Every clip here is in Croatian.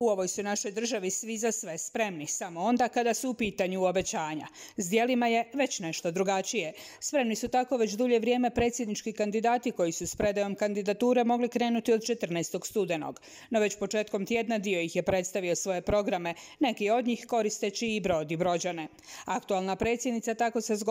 U ovoj su našoj državi svi za sve spremni, samo onda kada su u pitanju obećanja. S dijelima je već nešto drugačije. Spremni su tako već dulje vrijeme predsjednički kandidati koji su s predajom kandidature mogli krenuti od 14. studenog. No već početkom tjedna dio ih je predstavio svoje programe, neki od njih koristeći i brodi brođane. Aktualna predsjednica tako se s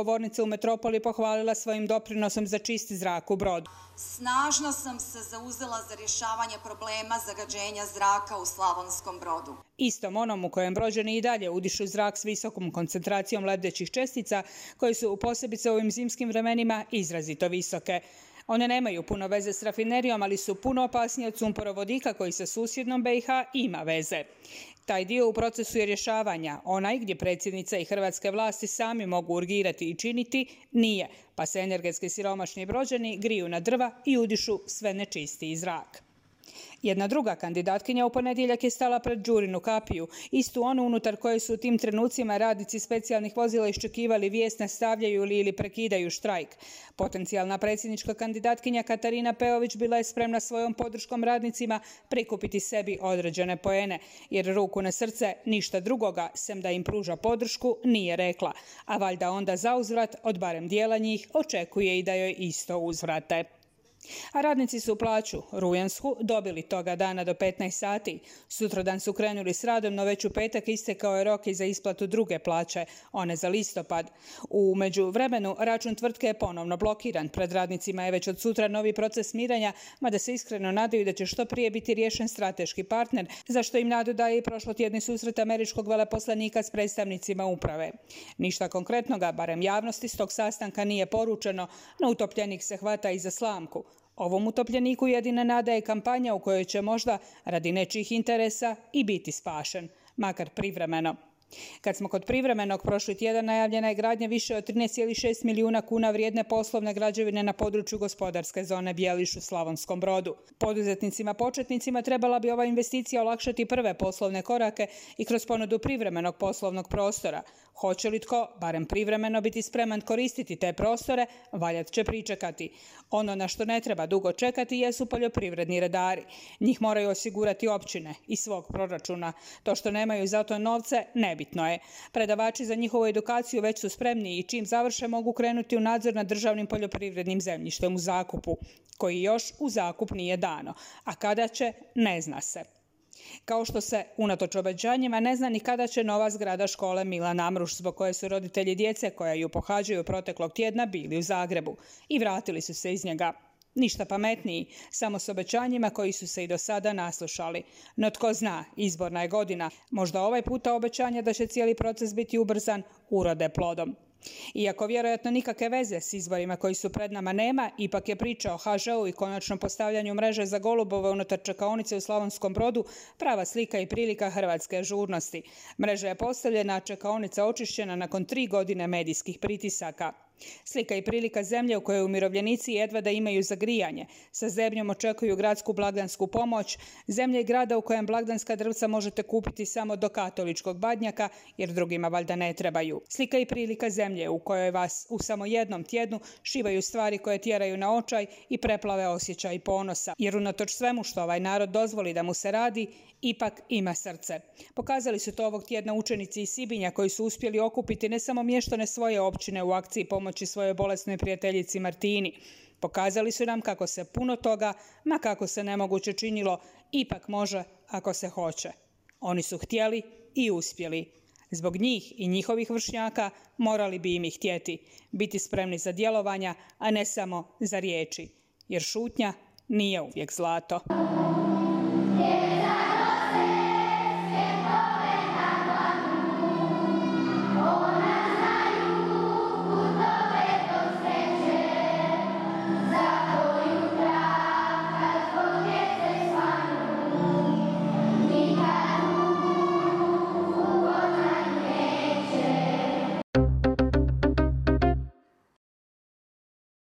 u metropoli pohvalila svojim doprinosom za čisti zrak u brodu. Snažno sam se zauzela za rješavanje problema zagađenja zraka u Slavonskoj. Slavonskom brodu. Istom onom u kojem brođeni i dalje udišu zrak s visokom koncentracijom lebdećih čestica koje su u posebice u ovim zimskim vremenima izrazito visoke. One nemaju puno veze s rafinerijom, ali su puno opasnije od sumporovodika koji sa susjednom BiH ima veze. Taj dio u procesu je rješavanja, onaj gdje predsjednica i hrvatske vlasti sami mogu urgirati i činiti, nije, pa se energetski siromašni brođani griju na drva i udišu sve nečistiji zrak. Jedna druga kandidatkinja u ponedjeljak je stala pred Đurinu kapiju, istu onu unutar koje su u tim trenucima radnici specijalnih vozila iščekivali vijest nastavljaju li ili prekidaju štrajk. Potencijalna predsjednička kandidatkinja Katarina Peović bila je spremna svojom podrškom radnicima prikupiti sebi određene poene, jer ruku na srce ništa drugoga, sem da im pruža podršku, nije rekla, a valjda onda uzvrat, od barem dijela njih očekuje i da joj isto uzvrate. A radnici su plaću rujansku dobili toga dana do 15 sati. Sutrodan su krenuli s radom, no već u petak istekao je rok i za isplatu druge plaće, one za listopad. U međuvremenu račun tvrtke je ponovno blokiran. Pred radnicima je već od sutra novi proces miranja, mada se iskreno nadaju da će što prije biti rješen strateški partner, za što im nadu daje i prošlotjedni susret američkog veleposlanika s predstavnicima uprave. Ništa konkretnoga, barem javnosti, s tog sastanka nije poručeno, no utopljenik se hvata i za slamku. Ovom utopljeniku jedina nada je kampanja u kojoj će možda radi nečijih interesa i biti spašen, makar privremeno. Kad smo kod privremenog, prošli tjedan najavljena je gradnja više od 13,6 milijuna kuna vrijedne poslovne građevine na području gospodarske zone Bjeliš u Slavonskom brodu. Poduzetnicima početnicima trebala bi ova investicija olakšati prve poslovne korake i kroz ponudu privremenog poslovnog prostora. Hoće li tko, barem privremeno, biti spreman koristiti te prostore, valjat će pričekati. Ono na što ne treba dugo čekati jesu poljoprivredni redari. Njih moraju osigurati općine i svog proračuna. To što nemaju za to novce ne nebitno je. Predavači za njihovu edukaciju već su spremni i čim završe mogu krenuti u nadzor na državnim poljoprivrednim zemljištem u zakupu, koji još u zakup nije dano, a kada će ne zna se. Kao što se, unatoč obećanjima, ne zna ni kada će nova zgrada škole Milan Amruš, zbog koje su roditelji djece koja ju pohađaju proteklog tjedna bili u Zagrebu i vratili su se iz njega. Ništa pametniji, samo s obećanjima koji su se i do sada naslušali. No tko zna, izborna je godina. Možda ovaj puta obećanja da će cijeli proces biti ubrzan urode plodom. Iako vjerojatno nikakve veze s izborima koji su pred nama nema, ipak je priča o HŽ-u i konačnom postavljanju mreže za golubove unutar čekaonice u Slavonskom brodu prava slika i prilika hrvatske žurnosti. Mreža je postavljena, a čekaonica očišćena nakon tri godine medijskih pritisaka. Slika i prilika zemlje u kojoj umirovljenici jedva da imaju zagrijanje. Sa zemljom očekuju gradsku blagdansku pomoć, zemlje i grada u kojem blagdanska drvca možete kupiti samo do katoličkog badnjaka, jer drugima valjda ne trebaju. Slika i prilika zemlje u kojoj vas u samo jednom tjednu šivaju stvari koje tjeraju na očaj i preplave osjećaj ponosa, jer unatoč svemu što ovaj narod dozvoli da mu se radi, ipak ima srce. Pokazali su to ovog tjedna učenici iz Sibinja koji su uspjeli okupiti ne samo mještane svoje općine u akciji pomoći svojoj bolesnoj prijateljici Martini. Pokazali su nam kako se puno toga, ma kako se nemoguće činilo, ipak može ako se hoće. Oni su htjeli i uspjeli. Zbog njih i njihovih vršnjaka morali bi im i htjeti, biti spremni za djelovanja, a ne samo za riječi, jer šutnja nije uvijek zlato.